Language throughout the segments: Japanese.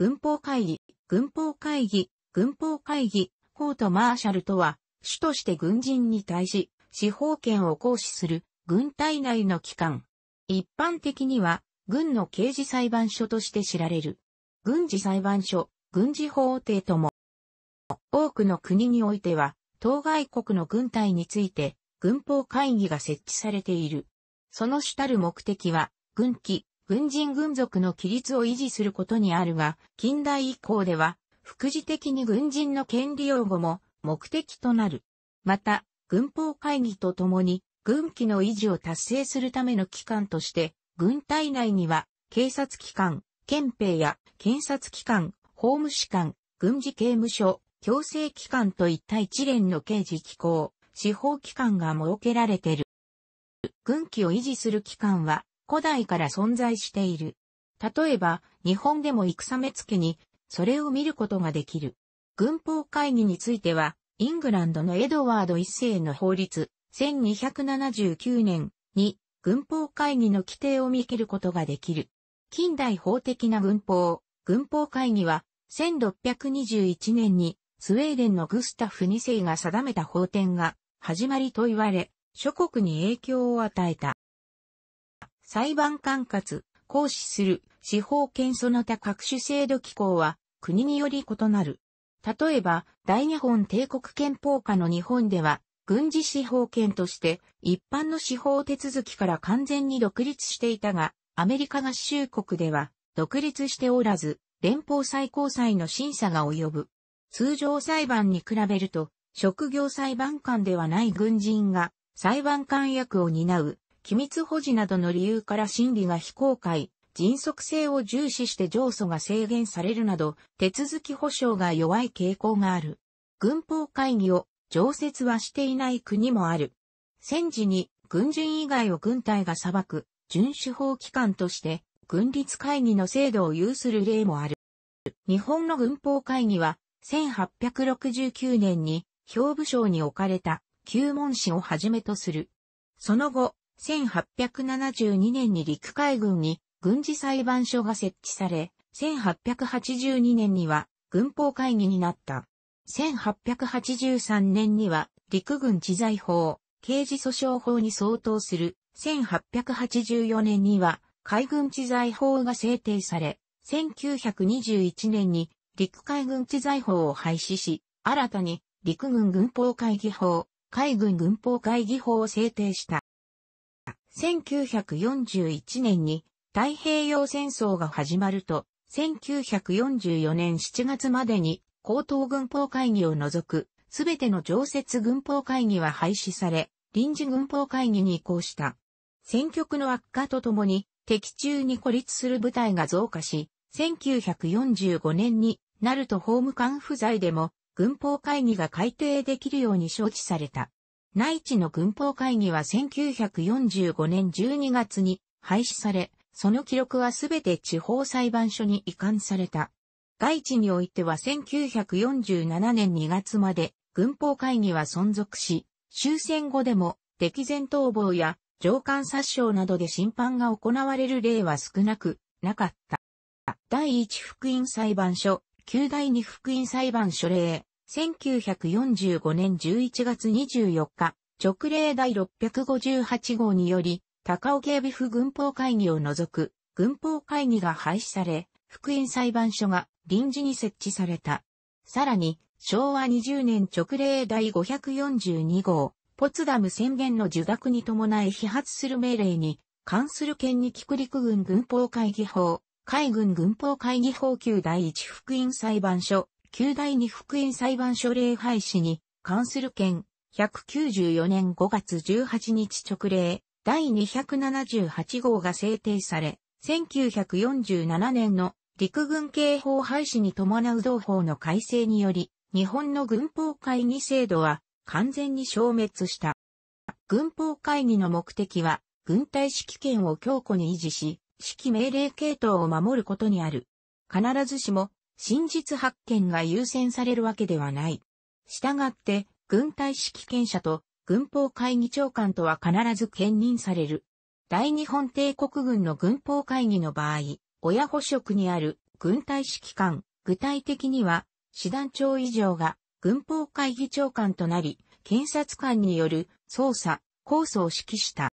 軍法会議、軍法会議、軍法会議、コートマーシャルとは、主として軍人に対し、司法権を行使する、軍隊内の機関。一般的には、軍の刑事裁判所として知られる。軍事裁判所、軍事法廷とも。多くの国においては、当該国の軍隊について、軍法会議が設置されている。その主たる目的は、軍機、軍人軍属の規律を維持することにあるが、近代以降では、副次的に軍人の権利擁護も目的となる。また、軍法会議とともに、軍機の維持を達成するための機関として、軍隊内には、警察機関、憲兵や検察機関、法務士官、軍事刑務所、強制機関といった一連の刑事機構、司法機関が設けられている。軍機を維持する機関は、古代から存在している。例えば、日本でも戦目付に、それを見ることができる。軍法会議については、イングランドのエドワード一世の法律、1279年に、軍法会議の規定を見切ることができる。近代法的な軍法、軍法会議は、1621年に、スウェーデンのグスタフ2世が定めた法典が、始まりと言われ、諸国に影響を与えた。裁判管轄、行使する司法権その他各種制度機構は国により異なる。例えば、大日本帝国憲法下の日本では、軍事司法権として一般の司法手続きから完全に独立していたが、アメリカ合衆国では独立しておらず、連邦最高裁の審査が及ぶ。通常裁判に比べると、職業裁判官ではない軍人が裁判官役を担う機密保持などの理由から審理が非公開、迅速性を重視して上訴が制限されるなど、手続き保障が弱い傾向がある。軍法会議を常設はしていない国もある。戦時に軍人以外を軍隊が裁く、遵守法機関として、軍立会議の制度を有する例もある。日本の軍法会議は、1869年に、兵部省に置かれた、旧門市をはじめとする。その後、1872年に陸海軍に軍事裁判所が設置され、1882年には軍法会議になった。1883年には陸軍知財法、刑事訴訟法に相当する。1884年には海軍知財法が制定され、1921年に陸海軍知財法を廃止し、新たに陸軍軍法会議法、海軍軍法会議法を制定した。1941年に太平洋戦争が始まると、1944年7月までに高等軍法会議を除く、すべての常設軍法会議は廃止され、臨時軍法会議に移行した。戦局の悪化とともに、敵中に孤立する部隊が増加し、1945年になると法務官不在でも、軍法会議が改定できるように承知された。内地の軍法会議は1945年12月に廃止され、その記録はすべて地方裁判所に移管された。外地においては1947年2月まで軍法会議は存続し、終戦後でも敵前逃亡や上官殺傷などで審判が行われる例は少なくなかった。第一福音裁判所、旧第二福音裁判所例、1945年11月24日、直令第658号により、高尾警備府軍法会議を除く、軍法会議が廃止され、福音裁判所が臨時に設置された。さらに、昭和20年直令第542号、ポツダム宣言の受諾に伴い批発する命令に、関する県に菊陸軍軍法会議法、海軍軍法会議法級第一福音裁判所、旧第二福音裁判所令廃止に関する件、194年5月18日直令、第278号が制定され、1947年の陸軍刑法廃止に伴う同法の改正により、日本の軍法会議制度は完全に消滅した。軍法会議の目的は、軍隊指揮権を強固に維持し、指揮命令系統を守ることにある。必ずしも、真実発見が優先されるわけではない。従って、軍隊指揮権者と軍法会議長官とは必ず兼任される。大日本帝国軍の軍法会議の場合、親保職にある軍隊指揮官、具体的には、師団長以上が軍法会議長官となり、検察官による捜査、控訴を指揮した。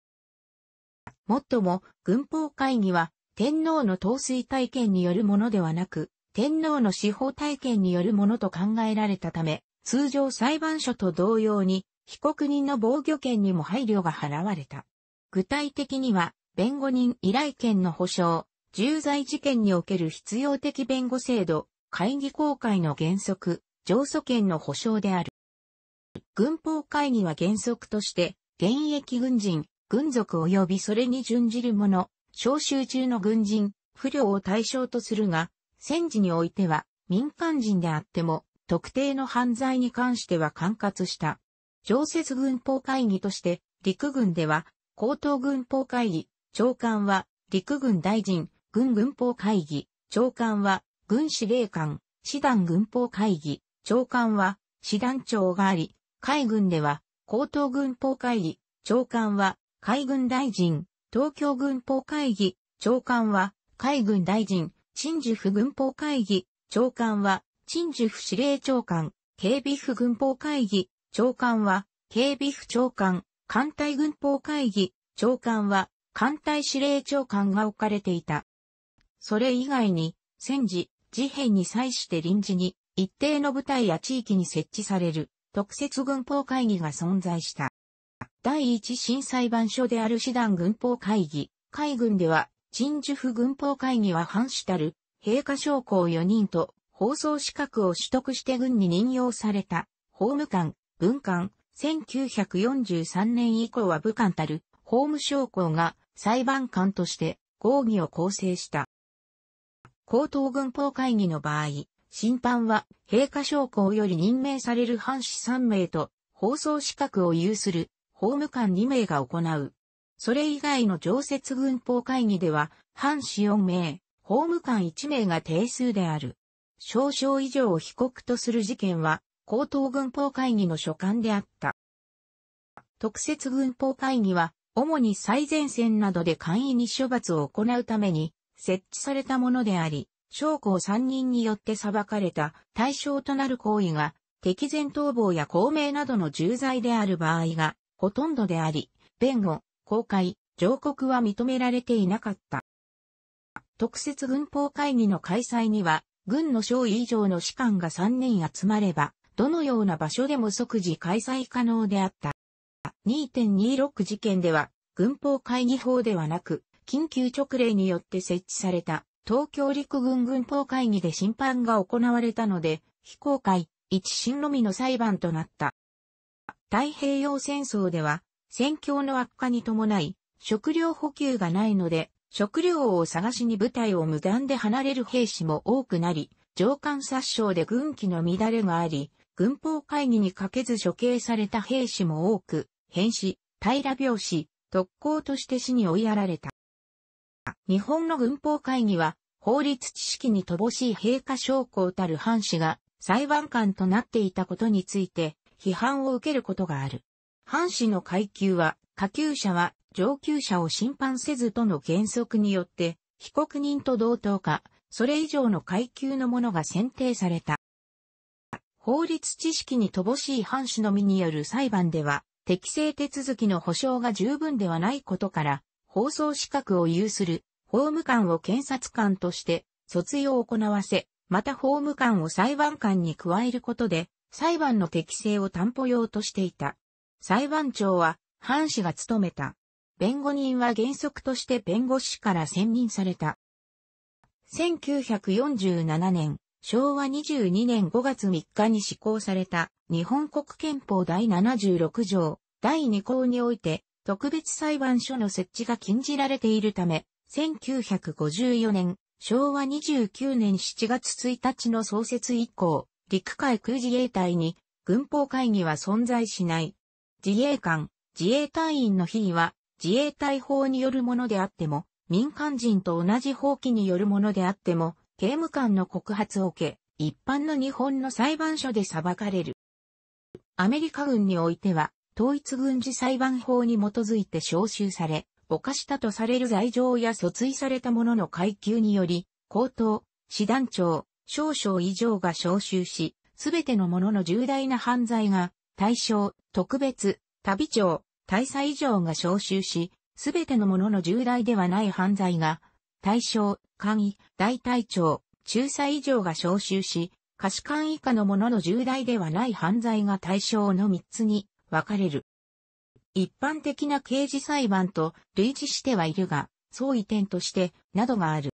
もっとも、軍法会議は、天皇の統帥体験によるものではなく、天皇の司法体験によるものと考えられたため、通常裁判所と同様に、被告人の防御権にも配慮が払われた。具体的には、弁護人依頼権の保障、重罪事件における必要的弁護制度、会議公開の原則、上訴権の保障である。軍法会議は原則として、現役軍人、軍属及びそれに準じる者、召集中の軍人、不良を対象とするが、戦時においては民間人であっても特定の犯罪に関しては管轄した。常設軍法会議として陸軍では高等軍法会議、長官は陸軍大臣、軍軍法会議、長官は軍司令官、師団軍法会議、長官は師団長があり、海軍では高等軍法会議、長官は海軍大臣、東京軍法会議、長官は海軍大臣、陳樹府軍法会議、長官は、陳樹府司令長官、警備府軍法会議、長官は、警備府長官、艦隊軍法会議、長官は、艦隊司令長官が置かれていた。それ以外に、戦時、事変に際して臨時に、一定の部隊や地域に設置される、特設軍法会議が存在した。第一新裁判所である師団軍法会議、海軍では陳樹府軍法会議は反主たる、陛下将校4人と、放送資格を取得して軍に任用された、法務官、文官、1943年以降は武官たる、法務将校が裁判官として、合議を構成した。高等軍法会議の場合、審判は、陛下将校より任命される藩士3名と、放送資格を有する、法務官2名が行う。それ以外の常設軍法会議では、半死4名、法務官1名が定数である。少々以上を被告とする事件は、高等軍法会議の所管であった。特設軍法会議は、主に最前線などで簡易に処罰を行うために、設置されたものであり、将校3人によって裁かれた対象となる行為が、敵前逃亡や公明などの重罪である場合が、ほとんどであり、弁護、公開、上告は認められていなかった。特設軍法会議の開催には、軍の将尉以上の士官が3人集まれば、どのような場所でも即時開催可能であった。2.26事件では、軍法会議法ではなく、緊急直令によって設置された東京陸軍軍法会議で審判が行われたので、非公開、一審のみの裁判となった。太平洋戦争では、戦況の悪化に伴い、食料補給がないので、食料を探しに部隊を無断で離れる兵士も多くなり、上官殺傷で軍機の乱れがあり、軍法会議にかけず処刑された兵士も多く、変死、平病死、特攻として死に追いやられた。日本の軍法会議は、法律知識に乏しい陛下将校たる藩士が裁判官となっていたことについて批判を受けることがある。藩士の階級は、下級者は上級者を侵犯せずとの原則によって、被告人と同等か、それ以上の階級のものが選定された。法律知識に乏しい藩士のみによる裁判では、適正手続きの保障が十分ではないことから、放送資格を有する法務官を検察官として卒業を行わせ、また法務官を裁判官に加えることで、裁判の適正を担保用としていた。裁判長は、藩士が務めた。弁護人は原則として弁護士から選任された。1947年、昭和22年5月3日に施行された日本国憲法第76条第2項において特別裁判所の設置が禁じられているため、1954年、昭和29年7月1日の創設以降、陸海空自衛隊に軍法会議は存在しない。自衛官、自衛隊員の非は、自衛隊法によるものであっても、民間人と同じ法規によるものであっても、刑務官の告発を受け、一般の日本の裁判所で裁かれる。アメリカ軍においては、統一軍事裁判法に基づいて召集され、犯したとされる罪状や訴追された者の階級により、高等、師団長、少々以上が召集し、すべての者の重大な犯罪が対象、特別、旅長、大佐以上が招集し、すべてのものの重大ではない犯罪が、対象、官位、大隊長、中佐以上が招集し、可視官以下のものの重大ではない犯罪が対象の3つに分かれる。一般的な刑事裁判と類似してはいるが、相違点として、などがある。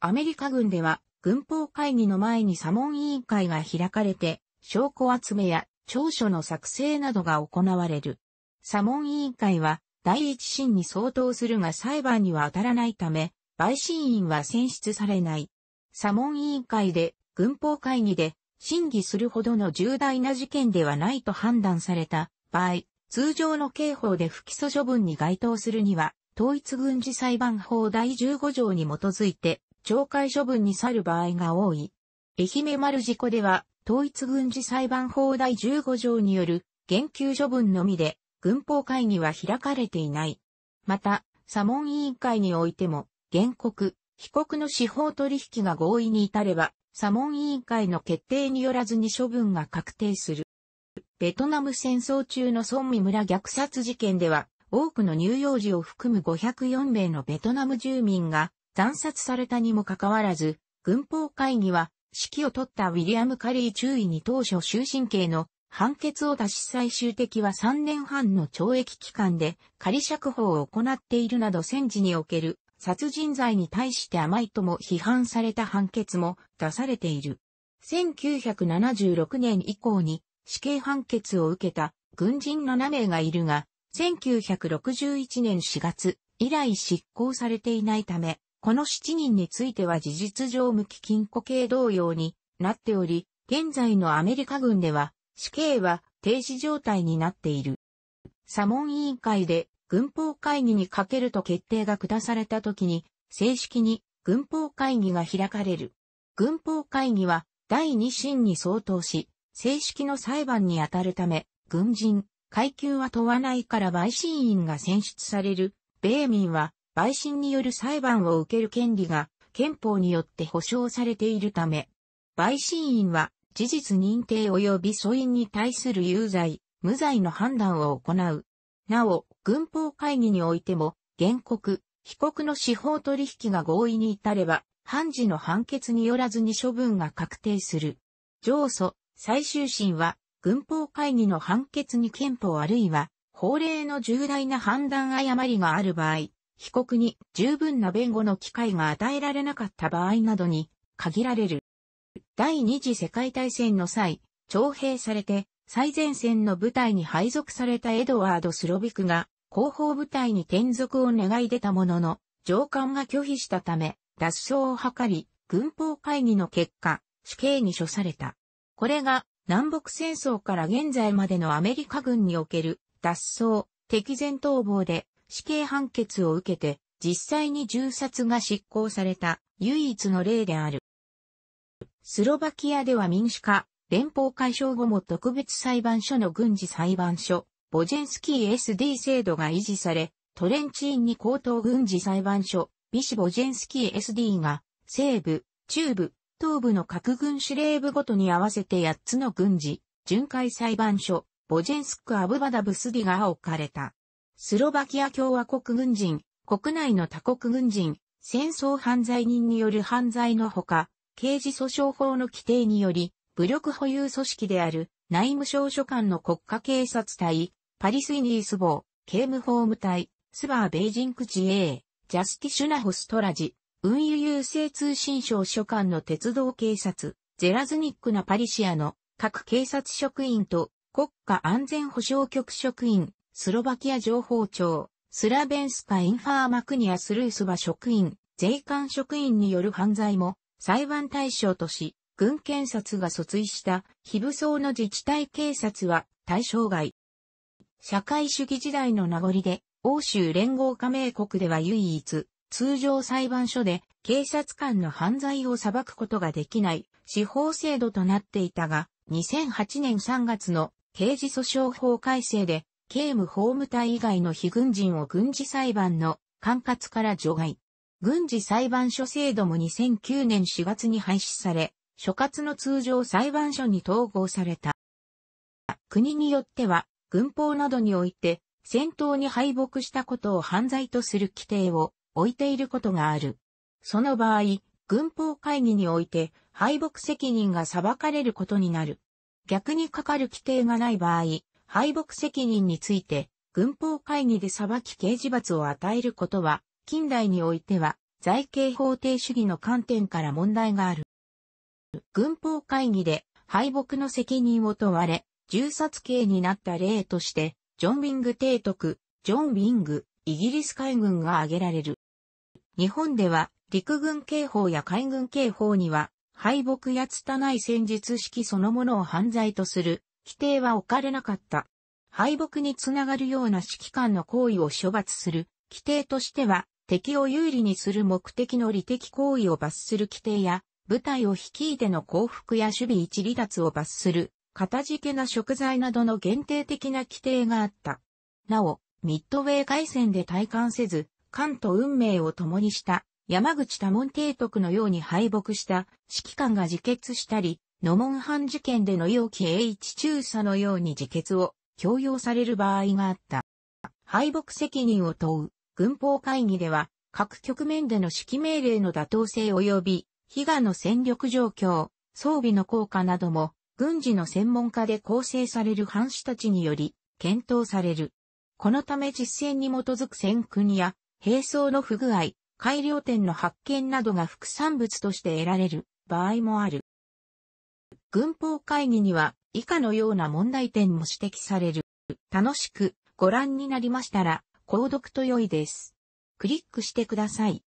アメリカ軍では、軍法会議の前に査問委員会が開かれて、証拠集めや調書の作成などが行われる。査問委員会は第一審に相当するが裁判には当たらないため、陪審員は選出されない。査問委員会で、軍法会議で審議するほどの重大な事件ではないと判断された場合、通常の刑法で不起訴処分に該当するには、統一軍事裁判法第15条に基づいて、懲戒処分に去る場合が多い。愛媛丸事故では、統一軍事裁判法第15条による減給処分のみで、軍法会議は開かれていない。また、査問委員会においても、原告、被告の司法取引が合意に至れば、査問委員会の決定によらずに処分が確定する。ベトナム戦争中のソンミ村虐殺事件では、多くの乳幼児を含む504名のベトナム住民が惨殺されたにもかかわらず、軍法会議は指揮を取ったウィリアム・カリー中尉に当初終身刑の判決を出し最終的は3年半の懲役期間で仮釈放を行っているなど戦時における殺人罪に対して甘いとも批判された判決も出されている。1976年以降に死刑判決を受けた軍人7名がいるが、1961年4月以来執行されていないため、この7人については事実上無期禁錮刑同様になっており、現在のアメリカ軍では死刑は停止状態になっている。サモン委員会で軍法会議にかけると決定が下された時に、正式に軍法会議が開かれる。軍法会議は第2審に相当し、正式の裁判に当たるため、軍人、階級は問わないから陪審員が選出される、米民は陪審による裁判を受ける権利が憲法によって保障されているため、陪審員は事実認定及び訴因に対する有罪、無罪の判断を行う。なお、軍法会議においても、原告、被告の司法取引が合意に至れば、判事の判決によらずに処分が確定する。上訴、最終審は、軍法会議の判決に憲法あるいは、法令の重大な判断誤りがある場合、被告に十分な弁護の機会が与えられなかった場合などに限られる。第二次世界大戦の際、徴兵されて最前線の部隊に配属されたエドワード・スロビクが広報部隊に転属を願い出たものの、上官が拒否したため、脱走を図り、軍法会議の結果、死刑に処された。これが南北戦争から現在までのアメリカ軍における脱走、敵前逃亡で死刑判決を受けて、実際に銃殺が執行された唯一の例である。スロバキアでは民主化、連邦解消後も特別裁判所の軍事裁判所、ボジェンスキー SD 制度が維持され、トレンチーンに高等軍事裁判所、ビシボジェンスキー SD が、西部、中部、東部の各軍司令部ごとに合わせて8つの軍事、巡回裁判所、ボジェンスク・アブバダブスディが置かれた。スロバキア共和国軍人、国内の他国軍人、戦争犯罪人による犯罪のほか、刑事訴訟法の規定により、武力保有組織である内務省所管の国家警察隊、パリスイニースボー、刑務法務隊、スバーベイジンク自 A、ジャスティシュナホストラジ、運輸郵政通信省所管の鉄道警察、ゼラズニックなパリシアの各警察職員と国家安全保障局職員、スロバキア情報庁、スラベンスカ・インファーマクニア・スルースは職員、税関職員による犯罪も裁判対象とし、軍検察が訴追した非武装の自治体警察は対象外。社会主義時代の名残で、欧州連合加盟国では唯一、通常裁判所で警察官の犯罪を裁くことができない司法制度となっていたが、2008年3月の刑事訴訟法改正で刑務法務隊以外の非軍人を軍事裁判の管轄から除外。軍事裁判所制度も2009年4月に廃止され、所轄の通常裁判所に統合された。国によっては、軍法などにおいて、戦闘に敗北したことを犯罪とする規定を置いていることがある。その場合、軍法会議において、敗北責任が裁かれることになる。逆にかかる規定がない場合、敗北責任について、軍法会議で裁き刑事罰を与えることは、近代においては、財刑法定主義の観点から問題がある。軍法会議で敗北の責任を問われ、銃殺刑になった例として、ジョン・ウィング提督、ジョン・ウィング、イギリス海軍が挙げられる。日本では、陸軍刑法や海軍刑法には、敗北や拙い戦術式そのものを犯罪とする規定は置かれなかった。敗北につながるような指揮官の行為を処罰する規定としては、敵を有利にする目的の利的行為を罰する規定や、部隊を率いての降伏や守備一離脱を罰する、片付けな食材などの限定的な規定があった。なお、ミッドウェー外戦で体感せず、艦と運命を共にした、山口多門提督のように敗北した指揮官が自決したり、ノモンハン事件での陽気 H 中佐のように自決を強要される場合があった。敗北責任を問う軍法会議では、各局面での指揮命令の妥当性及び、被害の戦力状況、装備の効果なども、軍事の専門家で構成される藩士たちにより、検討される。このため実践に基づく戦訓や、兵装の不具合、改良点の発見などが副産物として得られる場合もある。軍法会議には以下のような問題点も指摘される。楽しくご覧になりましたら、購読と良いです。クリックしてください。